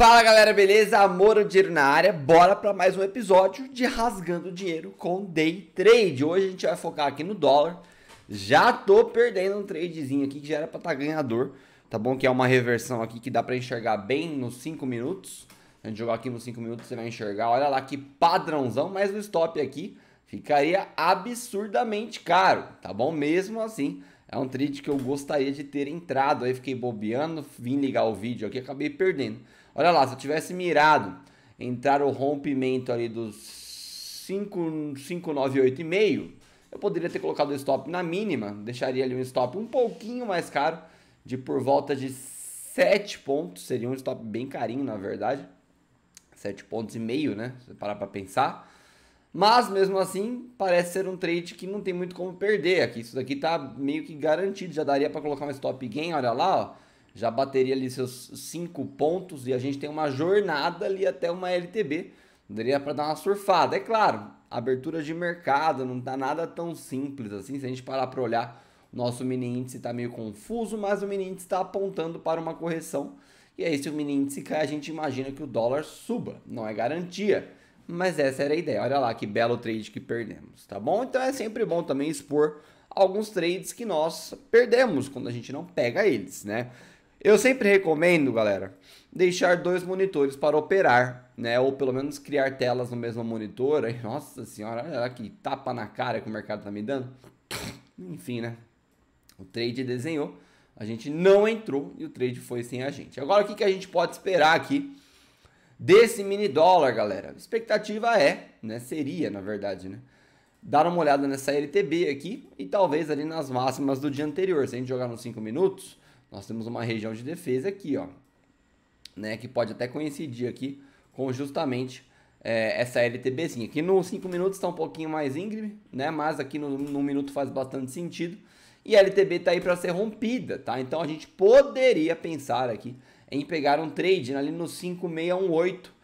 Fala galera, beleza? Amor ou dinheiro na área? Bora para mais um episódio de Rasgando Dinheiro com Day Trade. Hoje a gente vai focar aqui no dólar. Já tô perdendo um tradezinho aqui que já era para estar tá ganhador, tá bom? Que é uma reversão aqui que dá para enxergar bem nos 5 minutos. A gente jogar aqui nos 5 minutos, você vai enxergar. Olha lá que padrãozão, mas o stop aqui ficaria absurdamente caro, tá bom? Mesmo assim, é um trade que eu gostaria de ter entrado. Aí fiquei bobeando, vim ligar o vídeo aqui acabei perdendo. Olha lá, se eu tivesse mirado entrar o rompimento ali dos 598,5, eu poderia ter colocado o stop na mínima, deixaria ali um stop um pouquinho mais caro, de por volta de 7 pontos, seria um stop bem carinho na verdade, 7 pontos e meio, né? Se parar para pensar. Mas mesmo assim, parece ser um trade que não tem muito como perder aqui. Isso daqui tá meio que garantido, já daria para colocar um stop gain, olha lá, ó. Já bateria ali seus 5 pontos e a gente tem uma jornada ali até uma LTB. Daria para dar uma surfada. É claro, abertura de mercado, não tá nada tão simples assim. Se a gente parar para olhar, nosso mini índice está meio confuso, mas o mini índice está apontando para uma correção. E aí, se o mini índice cai, a gente imagina que o dólar suba. Não é garantia. Mas essa era a ideia. Olha lá que belo trade que perdemos, tá bom? Então é sempre bom também expor alguns trades que nós perdemos quando a gente não pega eles, né? Eu sempre recomendo, galera, deixar dois monitores para operar, né? Ou pelo menos criar telas no mesmo monitor. Aí, nossa senhora, olha lá que tapa na cara que o mercado tá me dando. Enfim, né? O trade desenhou, a gente não entrou e o trade foi sem a gente. Agora, o que, que a gente pode esperar aqui desse mini dólar, galera. expectativa é, né? Seria, na verdade, né? Dar uma olhada nessa LTB aqui e talvez ali nas máximas do dia anterior. Se a gente jogar nos 5 minutos, nós temos uma região de defesa aqui, ó. Né, que pode até coincidir aqui com justamente é, essa LTBzinha. Aqui nos 5 minutos está um pouquinho mais íngreme, né? Mas aqui no, no minuto faz bastante sentido. E a LTB está aí para ser rompida, tá? Então a gente poderia pensar aqui em pegar um trade né, ali no 5618.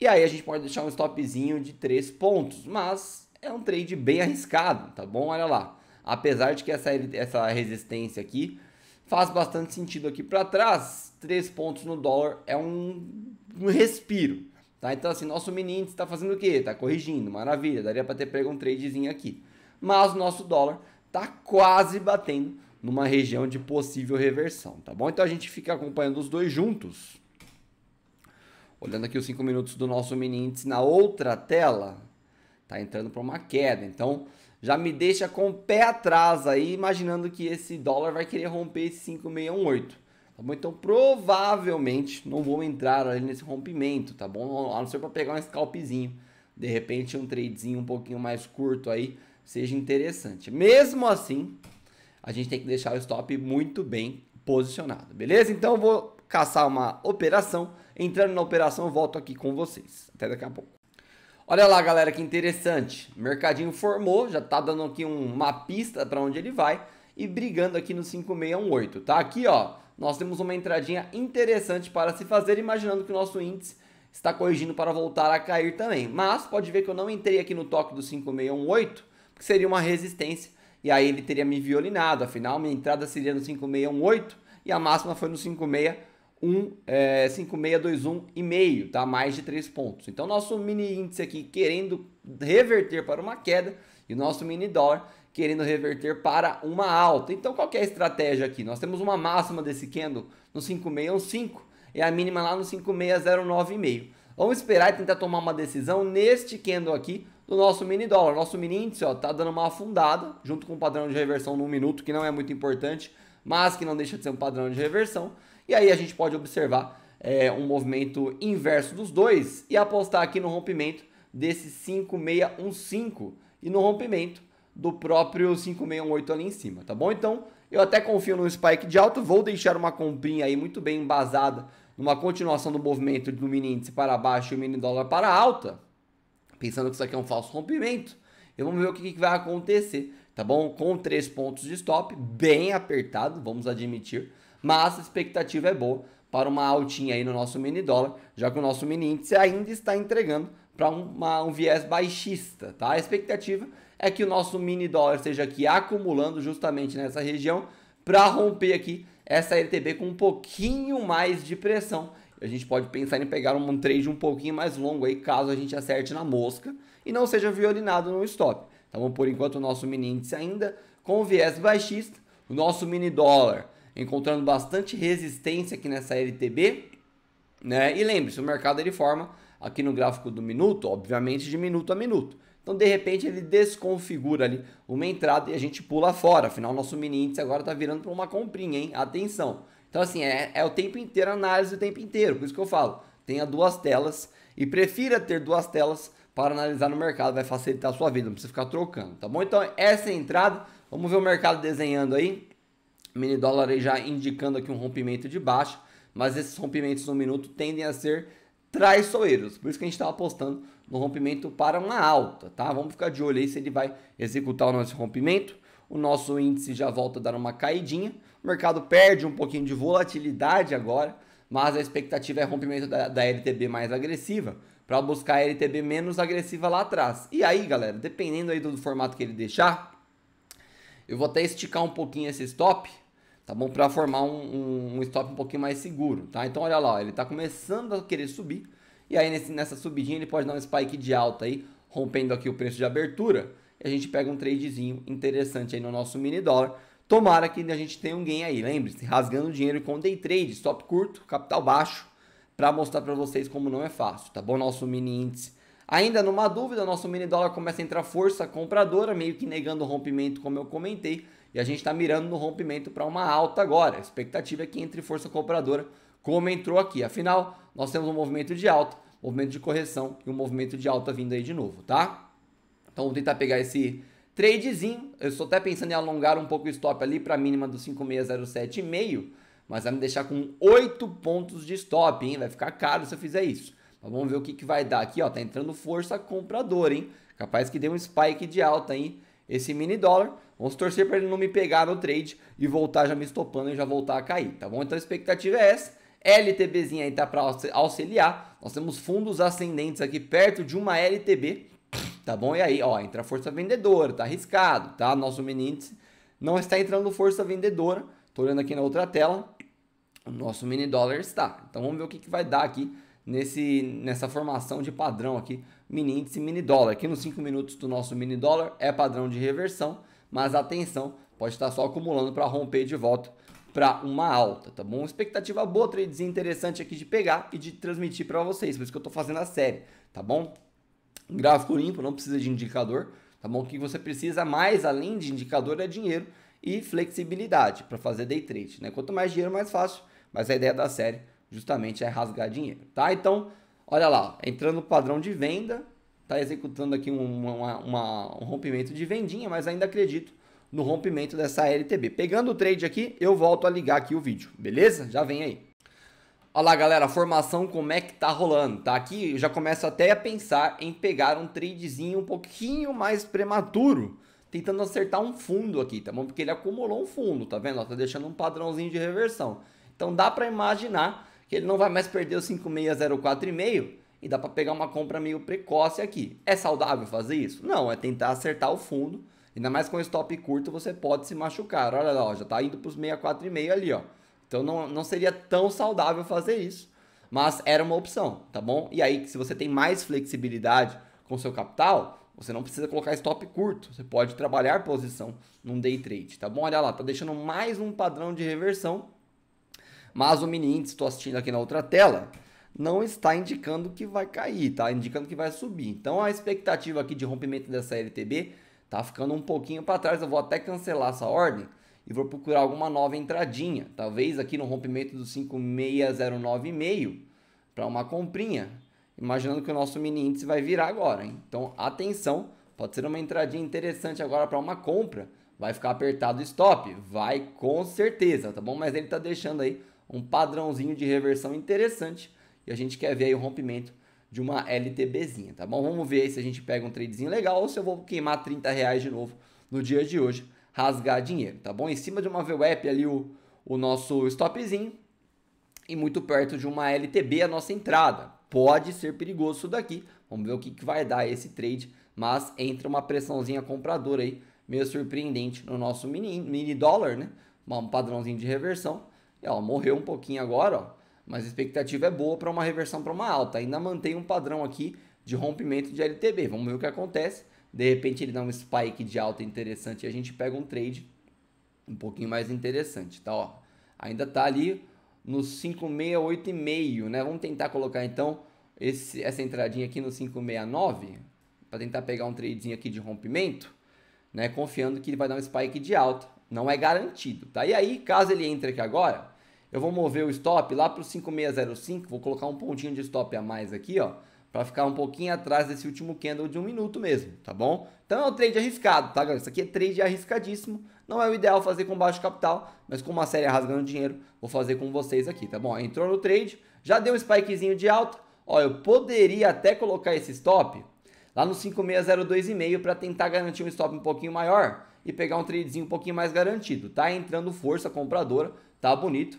E aí a gente pode deixar um stopzinho de 3 pontos, mas é um trade bem arriscado, tá bom? Olha lá. Apesar de que essa, essa resistência aqui faz bastante sentido aqui para trás, 3 pontos no dólar é um, um respiro. Tá? Então, assim, nosso mini índice está fazendo o quê? Está corrigindo, maravilha, daria para ter pego um tradezinho aqui. Mas o nosso dólar está quase batendo numa região de possível reversão, tá bom? Então a gente fica acompanhando os dois juntos. Olhando aqui os 5 minutos do nosso mini índice na outra tela, tá entrando para uma queda. Então já me deixa com o pé atrás aí, imaginando que esse dólar vai querer romper esse 5618. Tá bom? Então provavelmente não vou entrar ali nesse rompimento, tá bom? A não ser para pegar um scalpzinho. De repente um tradezinho um pouquinho mais curto aí seja interessante. Mesmo assim, a gente tem que deixar o stop muito bem posicionado, beleza? Então eu vou caçar uma operação, entrando na operação eu volto aqui com vocês. Até daqui a pouco. Olha lá, galera, que interessante. O mercadinho formou, já tá dando aqui um, uma pista para onde ele vai e brigando aqui no 5618, tá? Aqui, ó, nós temos uma entradinha interessante para se fazer, imaginando que o nosso índice está corrigindo para voltar a cair também. Mas pode ver que eu não entrei aqui no toque do 5618, que seria uma resistência e aí ele teria me violinado, afinal minha entrada seria no 5618 e a máxima foi no 5621, é, eh, e meio, tá? Mais de 3 pontos. Então nosso mini índice aqui querendo reverter para uma queda e nosso mini dólar querendo reverter para uma alta. Então qual é a estratégia aqui? Nós temos uma máxima desse candle no 5615 e é a mínima lá no 5609,5. Vamos esperar e tentar tomar uma decisão neste candle aqui do nosso mini dólar. Nosso mini índice está dando uma afundada, junto com o padrão de reversão no minuto, que não é muito importante, mas que não deixa de ser um padrão de reversão. E aí a gente pode observar é, um movimento inverso dos dois e apostar aqui no rompimento desse 5615 e no rompimento do próprio 5618 ali em cima, tá bom? Então, eu até confio no spike de alta, vou deixar uma comprinha aí muito bem embasada numa continuação do movimento do mini índice para baixo e o mini dólar para alta, pensando que isso aqui é um falso rompimento. E vamos ver o que, que vai acontecer, tá bom? Com três pontos de stop, bem apertado, vamos admitir. Mas a expectativa é boa para uma altinha aí no nosso mini dólar, já que o nosso mini índice ainda está entregando para um viés baixista, tá? A expectativa é que o nosso mini dólar esteja aqui acumulando justamente nessa região para romper aqui essa LTB com um pouquinho mais de pressão a gente pode pensar em pegar um trade um pouquinho mais longo aí, caso a gente acerte na mosca e não seja violinado no stop. Então, por enquanto, o nosso mini índice ainda com viés baixista, o nosso mini dólar encontrando bastante resistência aqui nessa LTB, né? E lembre-se, o mercado ele forma aqui no gráfico do minuto, obviamente de minuto a minuto. Então, de repente, ele desconfigura ali uma entrada e a gente pula fora. Afinal, nosso mini índice agora está virando para uma comprinha, hein? Atenção! Então, assim, é, é o tempo inteiro análise o tempo inteiro. Por isso que eu falo, tenha duas telas e prefira ter duas telas para analisar no mercado, vai facilitar a sua vida, não precisa ficar trocando, tá bom? Então, essa é a entrada. Vamos ver o mercado desenhando aí. Mini dólar aí já indicando aqui um rompimento de baixa, mas esses rompimentos no minuto tendem a ser traiçoeiros. Por isso que a gente está apostando no rompimento para uma alta, tá? Vamos ficar de olho aí se ele vai executar o nosso rompimento o nosso índice já volta a dar uma caidinha. O mercado perde um pouquinho de volatilidade agora, mas a expectativa é rompimento da, da LTB mais agressiva para buscar a LTB menos agressiva lá atrás. E aí, galera, dependendo aí do, formato que ele deixar, eu vou até esticar um pouquinho esse stop, tá bom? Para formar um, um, um, stop um pouquinho mais seguro, tá? Então, olha lá, ó, ele está começando a querer subir. E aí, nesse, nessa subidinha, ele pode dar um spike de alta aí, rompendo aqui o preço de abertura a gente pega um tradezinho interessante aí no nosso mini dólar. Tomara que a gente tenha um aí, lembre-se, rasgando dinheiro com day trade, stop curto, capital baixo, para mostrar para vocês como não é fácil, tá bom? Nosso mini índice. Ainda numa dúvida, nosso mini dólar começa a entrar força compradora, meio que negando o rompimento, como eu comentei, e a gente está mirando no rompimento para uma alta agora. A expectativa é que entre força compradora, como entrou aqui. Afinal, nós temos um movimento de alta, movimento de correção e um movimento de alta vindo aí de novo, tá? Então vou tentar pegar esse tradezinho. Eu estou até pensando em alongar um pouco o stop ali para a mínima do 5607,5, mas vai me deixar com 8 pontos de stop, hein? Vai ficar caro se eu fizer isso. Mas vamos ver o que, que vai dar aqui, ó. Tá entrando força compradora, hein? Capaz que dê um spike de alta, hein? Esse mini dólar. Vamos torcer para ele não me pegar no trade e voltar já me estopando e já voltar a cair, tá bom? Então a expectativa é essa. LTBzinha aí tá para auxiliar. Nós temos fundos ascendentes aqui perto de uma LTB tá bom? E aí, ó, entra força vendedora, tá arriscado, tá? Nosso mini índice não está entrando força vendedora, tô olhando aqui na outra tela, o nosso mini dólar está. Então vamos ver o que, que vai dar aqui nesse, nessa formação de padrão aqui, mini índice mini dólar. Aqui nos 5 minutos do nosso mini dólar é padrão de reversão, mas atenção, pode estar só acumulando para romper de volta para uma alta, tá bom? Expectativa boa, tradezinho interessante aqui de pegar e de transmitir para vocês, por isso que eu estou fazendo a série, tá bom? Gráfico limpo, não precisa de indicador, tá bom? O que você precisa mais além de indicador é dinheiro e flexibilidade para fazer day trade, né? Quanto mais dinheiro, mais fácil, mas a ideia da série justamente é rasgar dinheiro, tá? Então, olha lá, entrando no padrão de venda, tá executando aqui uma, uma, um rompimento de vendinha, mas ainda acredito no rompimento dessa LTB. Pegando o trade aqui, eu volto a ligar aqui o vídeo, beleza? Já vem aí. Olha lá, galera, a formação como é que tá rolando, tá? Aqui eu já começo até a pensar em pegar um tradezinho um pouquinho mais prematuro, tentando acertar um fundo aqui, tá bom? Porque ele acumulou um fundo, tá vendo? tá deixando um padrãozinho de reversão. Então dá para imaginar que ele não vai mais perder o 5604,5 e dá para pegar uma compra meio precoce aqui. É saudável fazer isso? Não, é tentar acertar o fundo. Ainda mais com stop curto você pode se machucar. Olha lá, ó, já tá indo para os 64,5 ali, ó. Então não, não seria tão saudável fazer isso, mas era uma opção, tá bom? E aí, se você tem mais flexibilidade com seu capital, você não precisa colocar stop curto, você pode trabalhar posição num day trade, tá bom? Olha lá, tá deixando mais um padrão de reversão, mas o mini índice, estou assistindo aqui na outra tela, não está indicando que vai cair, tá? Indicando que vai subir. Então a expectativa aqui de rompimento dessa LTB tá ficando um pouquinho para trás. Eu vou até cancelar essa ordem e vou procurar alguma nova entradinha. Talvez aqui no rompimento do 5609,5 para uma comprinha. Imaginando que o nosso mini índice vai virar agora. Hein? Então, atenção, pode ser uma entradinha interessante agora para uma compra. Vai ficar apertado o stop? Vai com certeza, tá bom? Mas ele está deixando aí um padrãozinho de reversão interessante e a gente quer ver aí o rompimento de uma LTBzinha, tá bom? Vamos ver aí se a gente pega um tradezinho legal ou se eu vou queimar 30 reais de novo no dia de hoje rasgar dinheiro, tá bom? Em cima de uma VWAP ali o, o nosso stopzinho e muito perto de uma LTB a nossa entrada. Pode ser perigoso isso daqui. Vamos ver o que, que vai dar esse trade, mas entra uma pressãozinha compradora aí, meio surpreendente no nosso mini, mini dólar, né? Um padrãozinho de reversão. E ela morreu um pouquinho agora, ó, mas a expectativa é boa para uma reversão para uma alta. Ainda mantém um padrão aqui de rompimento de LTB. Vamos ver o que acontece de repente ele dá um spike de alta interessante e a gente pega um trade um pouquinho mais interessante, tá? Ó, ainda tá ali no 568,5, né? Vamos tentar colocar então esse, essa entradinha aqui no 569 para tentar pegar um tradezinho aqui de rompimento, né? Confiando que ele vai dar um spike de alta. Não é garantido, tá? E aí, caso ele entre aqui agora, eu vou mover o stop lá para o 5605, vou colocar um pontinho de stop a mais aqui, ó para ficar um pouquinho atrás desse último candle de um minuto mesmo, tá bom? Então é um trade arriscado, tá, galera? Isso aqui é trade arriscadíssimo. Não é o ideal fazer com baixo capital, mas com uma série rasgando dinheiro, vou fazer com vocês aqui, tá bom? Entrou no trade, já deu um spikezinho de alta. Ó, eu poderia até colocar esse stop lá no 5602,5 para tentar garantir um stop um pouquinho maior e pegar um tradezinho um pouquinho mais garantido. Tá entrando força compradora, tá bonito.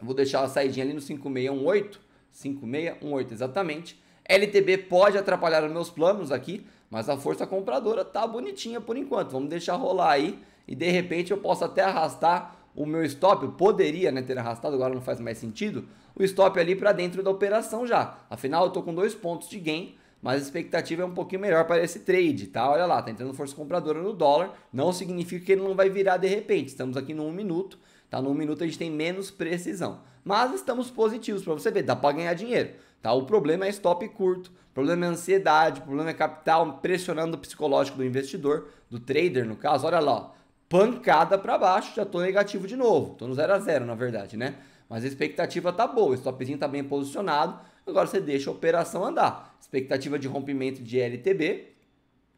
Vou deixar a saidinha ali no 5618, 5618 exatamente LTB pode atrapalhar os meus planos aqui, mas a força compradora tá bonitinha por enquanto. Vamos deixar rolar aí e de repente eu posso até arrastar o meu stop, eu poderia né, ter arrastado, agora não faz mais sentido, o stop ali para dentro da operação já. Afinal, eu tô com dois pontos de gain, mas a expectativa é um pouquinho melhor para esse trade, tá? Olha lá, tá entrando força compradora no dólar, não significa que ele não vai virar de repente. Estamos aqui no 1 minuto, tá? No 1 um minuto a gente tem menos precisão. Mas estamos positivos para você ver, dá para ganhar dinheiro. Tá? O problema é stop curto, o problema é ansiedade, o problema é capital pressionando o psicológico do investidor, do trader no caso. Olha lá, ó, pancada para baixo, já tô negativo de novo. Tô no 0 a 0 na verdade, né? Mas a expectativa tá boa, o stopzinho tá bem posicionado. Agora você deixa a operação andar. Expectativa de rompimento de LTB,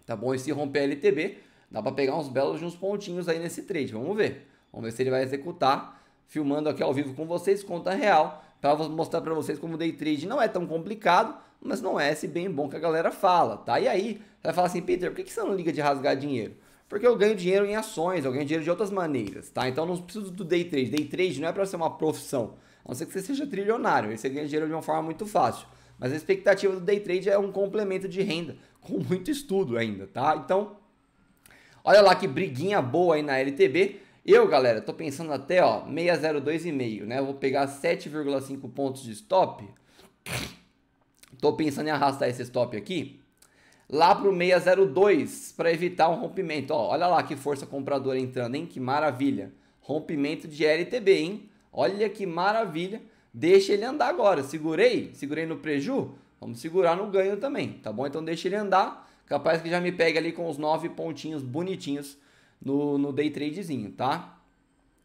tá bom? E se romper LTB, dá para pegar uns belos uns pontinhos aí nesse trade. Vamos ver. Vamos ver se ele vai executar. Filmando aqui ao vivo com vocês, conta real para vou mostrar para vocês como day trade não é tão complicado, mas não é esse bem bom que a galera fala, tá? E aí, você vai falar assim, Peter, por que você não liga de rasgar dinheiro? Porque eu ganho dinheiro em ações, eu ganho dinheiro de outras maneiras, tá? Então não preciso do day trade. Day trade não é para ser uma profissão, a não ser que você seja trilionário, aí você ganha dinheiro de uma forma muito fácil. Mas a expectativa do day trade é um complemento de renda, com muito estudo ainda, tá? Então, olha lá que briguinha boa aí na LTB. Eu, galera, tô pensando até, ó, 602,5, né? Eu vou pegar 7,5 pontos de stop. Tô pensando em arrastar esse stop aqui lá pro 602 para evitar um rompimento. Ó, olha lá que força compradora entrando, hein? Que maravilha. Rompimento de LTB, hein? Olha que maravilha. Deixa ele andar agora. Segurei, segurei no preju, vamos segurar no ganho também, tá bom? Então deixa ele andar, capaz que já me pegue ali com os nove pontinhos bonitinhos no, no day tradezinho, tá?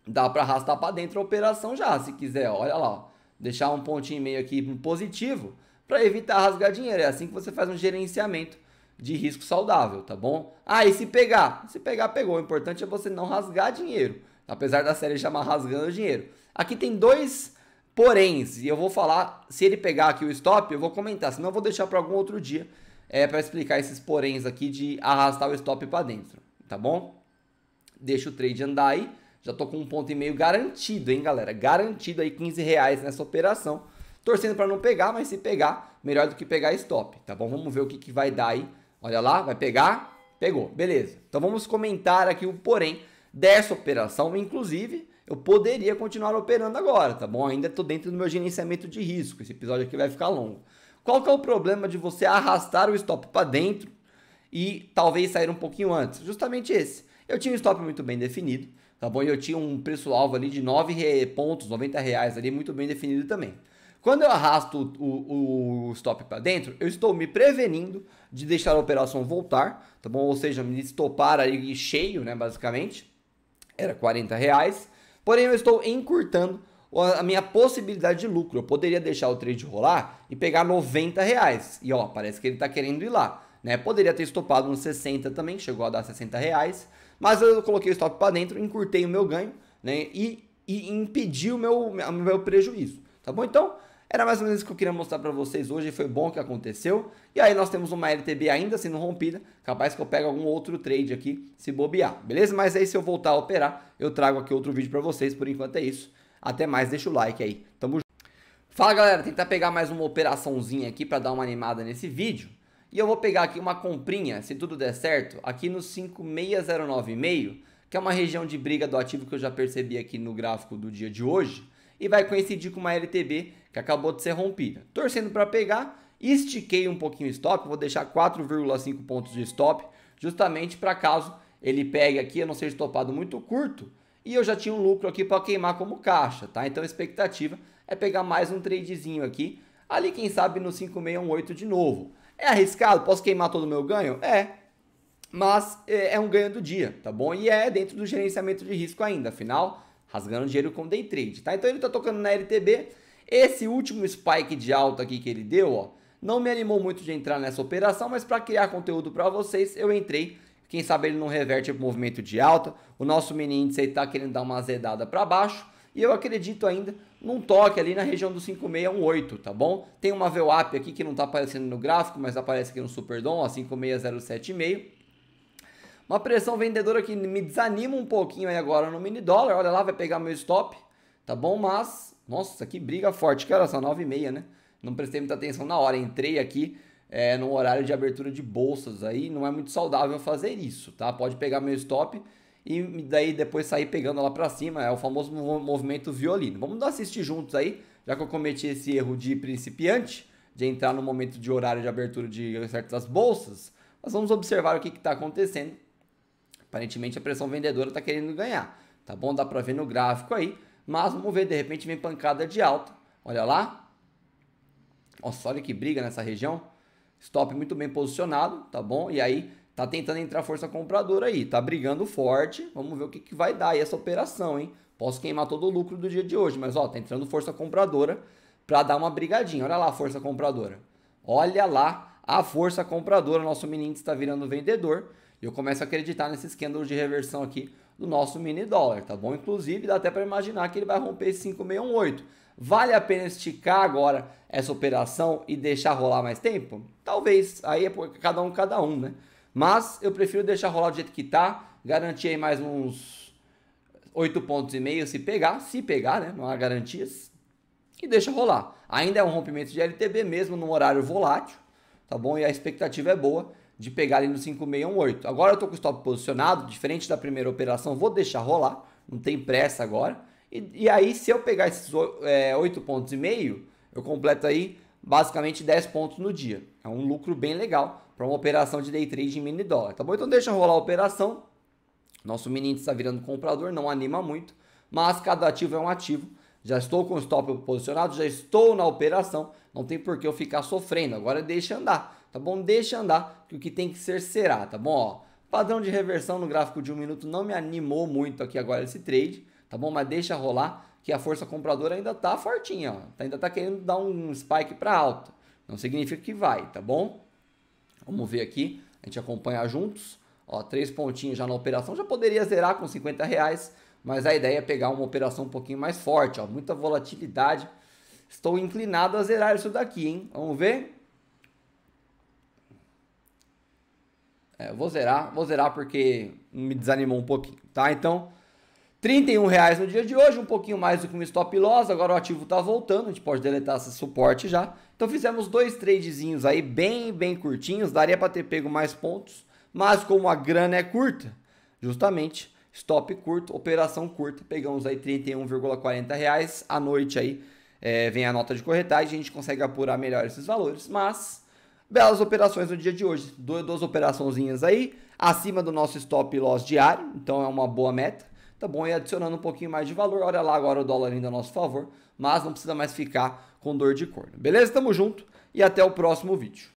Dá para arrastar para dentro a operação já, se quiser. Olha lá, ó. deixar um pontinho e meio aqui positivo para evitar rasgar dinheiro. É assim que você faz um gerenciamento de risco saudável, tá bom? Ah, e se pegar? Se pegar, pegou. O importante é você não rasgar dinheiro, apesar da série chamar rasgando dinheiro. Aqui tem dois poréns, e eu vou falar, se ele pegar aqui o stop, eu vou comentar, senão eu vou deixar para algum outro dia é, para explicar esses poréns aqui de arrastar o stop para dentro, tá bom? deixa o trade andar aí. Já tô com um ponto e meio garantido, hein, galera? Garantido aí 15 reais nessa operação. Torcendo para não pegar, mas se pegar, melhor do que pegar stop, tá bom? Vamos ver o que, que vai dar aí. Olha lá, vai pegar? Pegou, beleza. Então vamos comentar aqui o porém dessa operação. Inclusive, eu poderia continuar operando agora, tá bom? Ainda tô dentro do meu gerenciamento de risco. Esse episódio aqui vai ficar longo. Qual que é o problema de você arrastar o stop para dentro e talvez sair um pouquinho antes? Justamente esse. Eu tinha um stop muito bem definido, tá bom? E eu tinha um preço-alvo ali de 9 pontos, 90 reais ali, muito bem definido também. Quando eu arrasto o, o, o stop para dentro, eu estou me prevenindo de deixar a operação voltar, tá bom? Ou seja, me estopar ali cheio, né, basicamente. Era 40 reais. Porém, eu estou encurtando a minha possibilidade de lucro. Eu poderia deixar o trade rolar e pegar 90 reais. E ó, parece que ele está querendo ir lá. Né? Poderia ter estopado nos 60 também, chegou a dar 60 reais. Mas eu coloquei o stop para dentro, encurtei o meu ganho, né? E, e impedi o meu, o meu prejuízo, tá bom? Então, era mais ou menos isso que eu queria mostrar para vocês hoje, foi bom que aconteceu. E aí nós temos uma LTB ainda sendo rompida, capaz que eu pegue algum outro trade aqui se bobear, beleza? Mas aí se eu voltar a operar, eu trago aqui outro vídeo para vocês, por enquanto é isso. Até mais, deixa o like aí, tamo junto. Fala galera, tentar pegar mais uma operaçãozinha aqui para dar uma animada nesse vídeo. E eu vou pegar aqui uma comprinha, se tudo der certo, aqui no 5609,5, que é uma região de briga do ativo que eu já percebi aqui no gráfico do dia de hoje, e vai coincidir com uma LTB que acabou de ser rompida. Torcendo para pegar, estiquei um pouquinho o stop, vou deixar 4,5 pontos de stop, justamente para caso ele pegue aqui, eu não seja topado muito curto, e eu já tinha um lucro aqui para queimar como caixa, tá? Então a expectativa é pegar mais um tradezinho aqui, ali quem sabe no 5618 de novo. É arriscado? Posso queimar todo o meu ganho? É. Mas é, é um ganho do dia, tá bom? E é dentro do gerenciamento de risco ainda, afinal, rasgando dinheiro com day trade, tá? Então ele tá tocando na LTB. Esse último spike de alta aqui que ele deu, ó, não me animou muito de entrar nessa operação, mas para criar conteúdo para vocês, eu entrei. Quem sabe ele não reverte o movimento de alta. O nosso mini índice está querendo dar uma azedada para baixo. E eu acredito ainda num toque ali na região do 5618, tá bom? Tem uma VWAP aqui que não está aparecendo no gráfico, mas aparece aqui no Superdom, a 56075. Uma pressão vendedora que me desanima um pouquinho aí agora no mini dólar. Olha lá, vai pegar meu stop, tá bom? Mas, nossa, que briga forte. Que hora só? 9 h né? Não prestei muita atenção na hora. Entrei aqui é, no horário de abertura de bolsas aí. Não é muito saudável fazer isso, tá? Pode pegar meu stop e daí depois sair pegando lá para cima. É o famoso movimento violino. Vamos assistir juntos aí, já que eu cometi esse erro de principiante, de entrar no momento de horário de abertura de certas bolsas. Nós vamos observar o que está acontecendo. Aparentemente a pressão vendedora está querendo ganhar, tá bom? Dá para ver no gráfico aí, mas vamos ver, de repente vem pancada de alta. Olha lá. Nossa, olha que briga nessa região. Stop muito bem posicionado, tá bom? E aí tá tentando entrar força compradora aí, tá brigando forte. Vamos ver o que, que vai dar aí essa operação, hein? Posso queimar todo o lucro do dia de hoje, mas ó, tá entrando força compradora para dar uma brigadinha. Olha lá a força compradora. Olha lá a força compradora. Nosso mini está virando vendedor. E eu começo a acreditar nesse candles de reversão aqui do nosso mini dólar, tá bom? Inclusive, dá até para imaginar que ele vai romper esse 5618. Vale a pena esticar agora essa operação e deixar rolar mais tempo? Talvez, aí é cada um cada um, né? Mas eu prefiro deixar rolar do jeito que tá, garantir aí mais uns 8 pontos e meio se pegar, se pegar, né? Não há garantias. E deixa rolar. Ainda é um rompimento de LTB mesmo num horário volátil, tá bom? E a expectativa é boa de pegar ali no 5618. Agora eu tô com o stop posicionado, diferente da primeira operação, vou deixar rolar, não tem pressa agora. E, e aí se eu pegar esses é, 8 pontos e meio, eu completo aí basicamente 10 pontos no dia. É um lucro bem legal para uma operação de day trade em mini dólar, tá bom? Então deixa rolar a operação. Nosso mini está virando comprador, não anima muito, mas cada ativo é um ativo. Já estou com o stop posicionado, já estou na operação, não tem por que eu ficar sofrendo. Agora deixa andar, tá bom? Deixa andar, que o que tem que ser será, tá bom? Ó, padrão de reversão no gráfico de um minuto não me animou muito aqui agora esse trade, tá bom? Mas deixa rolar, que a força compradora ainda está fortinha, ó. Ainda está querendo dar um spike para alta. Não significa que vai, tá bom? Vamos ver aqui, a gente acompanha juntos. Ó, três pontinhos já na operação, já poderia zerar com 50 reais, mas a ideia é pegar uma operação um pouquinho mais forte, ó, muita volatilidade. Estou inclinado a zerar isso daqui, hein? Vamos ver? É, vou zerar, vou zerar porque me desanimou um pouquinho, tá? Então, R$31,00 no dia de hoje, um pouquinho mais do que um stop loss, agora o ativo está voltando, a gente pode deletar esse suporte já. Então fizemos dois tradezinhos aí bem, bem curtinhos, daria para ter pego mais pontos, mas como a grana é curta, justamente, stop curto, operação curta, pegamos aí R$31,40 à noite aí, é, vem a nota de corretagem, a gente consegue apurar melhor esses valores, mas belas operações no dia de hoje, duas, duas operaçãozinhas aí, acima do nosso stop loss diário, então é uma boa meta tá bom? E adicionando um pouquinho mais de valor. Olha lá agora o dólar ainda a nosso favor, mas não precisa mais ficar com dor de corno. Beleza? Tamo junto e até o próximo vídeo.